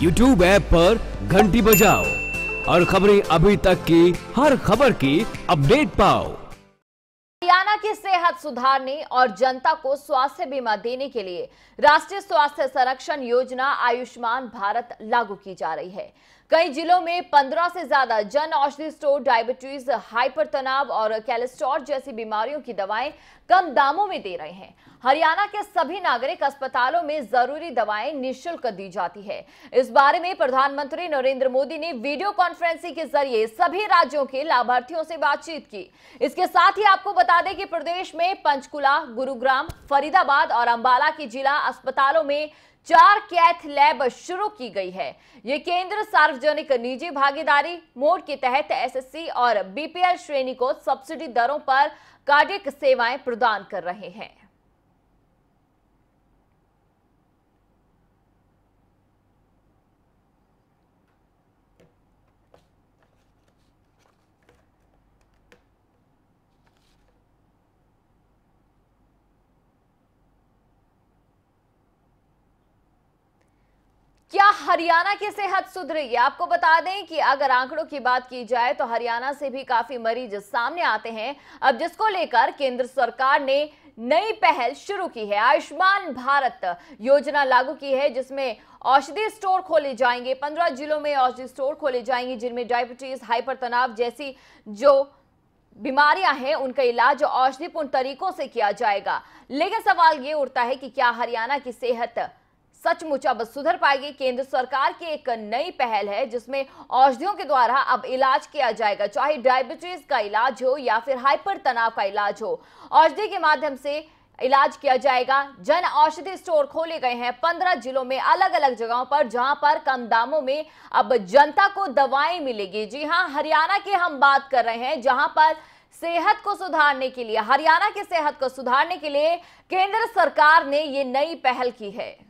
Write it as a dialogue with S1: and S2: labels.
S1: YouTube app पर घंटी बजाओ और खबरें अभी तक की हर खबर की अपडेट पाओ हरियाणा की सेहत सुधारने और जनता को स्वास्थ्य बीमा देने के लिए राष्ट्रीय स्वास्थ्य संरक्षण योजना आयुष्मान भारत लागू की जा रही है कई जिलों में 15 से ज्यादा जन औषधि स्टोर डायबिटीज हाइपर तनाव और कैलेस्ट्रॉल जैसी बीमारियों की दवाएं कम दामों में दे रहे हैं हरियाणा के सभी नागरिक अस्पतालों में जरूरी दवाएं निःशुल्क दी जाती है इस बारे में प्रधानमंत्री नरेंद्र मोदी ने वीडियो कॉन्फ्रेंसिंग के जरिए सभी राज्यों के लाभार्थियों से बातचीत की इसके साथ ही आपको बता दें कि प्रदेश में पंचकुला गुरुग्राम फरीदाबाद और अंबाला के जिला अस्पतालों में चार कैथ लैब शुरू की गई है ये केंद्र सार्वजनिक निजी भागीदारी मोड के तहत एसएससी और बीपीएल श्रेणी को सब्सिडी दरों पर कार्डिक सेवाएं प्रदान कर रहे हैं हरियाणा की सेहत सुधरी है आपको बता दें कि अगर आंकड़ों की बात की जाए तो हरियाणा से भी काफी मरीज सामने आते हैं अब जिसको लेकर केंद्र सरकार ने नई पहल शुरू की है आयुष्मान भारत योजना लागू की है जिसमें औषधि स्टोर खोले जाएंगे पंद्रह जिलों में औषधि स्टोर खोले जाएंगे जिनमें डायबिटीज हाइपर तनाव जैसी जो बीमारियां हैं उनका इलाज औषधिपूर्ण तरीकों से किया जाएगा लेकिन सवाल ये उठता है कि क्या हरियाणा की सेहत सचमुच अब सुधर पाएगी केंद्र सरकार की एक नई पहल है जिसमें औषधियों के द्वारा अब इलाज किया जाएगा चाहे डायबिटीज का इलाज हो या फिर हाइपर तनाव का इलाज हो औषधि के माध्यम से इलाज किया जाएगा जन औषधि स्टोर खोले गए हैं पंद्रह जिलों में अलग अलग जगहों पर जहां पर कम दामों में अब जनता को दवाएं मिलेगी जी हां हरियाणा की हम बात कर रहे हैं जहां पर सेहत को सुधारने के लिए हरियाणा की सेहत को सुधारने के लिए केंद्र सरकार ने ये नई पहल की है